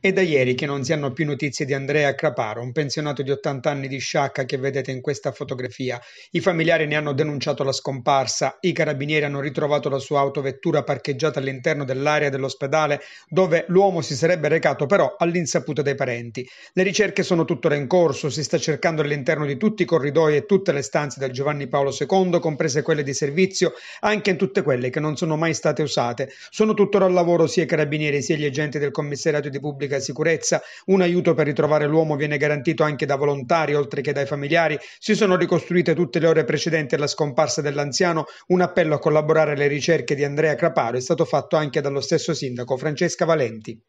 È da ieri che non si hanno più notizie di Andrea Craparo, un pensionato di 80 anni di Sciacca che vedete in questa fotografia. I familiari ne hanno denunciato la scomparsa, i carabinieri hanno ritrovato la sua autovettura parcheggiata all'interno dell'area dell'ospedale dove l'uomo si sarebbe recato però all'insaputa dei parenti. Le ricerche sono tuttora in corso, si sta cercando all'interno di tutti i corridoi e tutte le stanze del Giovanni Paolo II, comprese quelle di servizio, anche in tutte quelle che non sono mai state usate. Sono tuttora al lavoro sia i carabinieri sia gli agenti del commissariato di pubblica pubblica sicurezza, un aiuto per ritrovare l'uomo viene garantito anche da volontari oltre che dai familiari, si sono ricostruite tutte le ore precedenti alla scomparsa dell'anziano, un appello a collaborare alle ricerche di Andrea Craparo è stato fatto anche dallo stesso sindaco Francesca Valenti.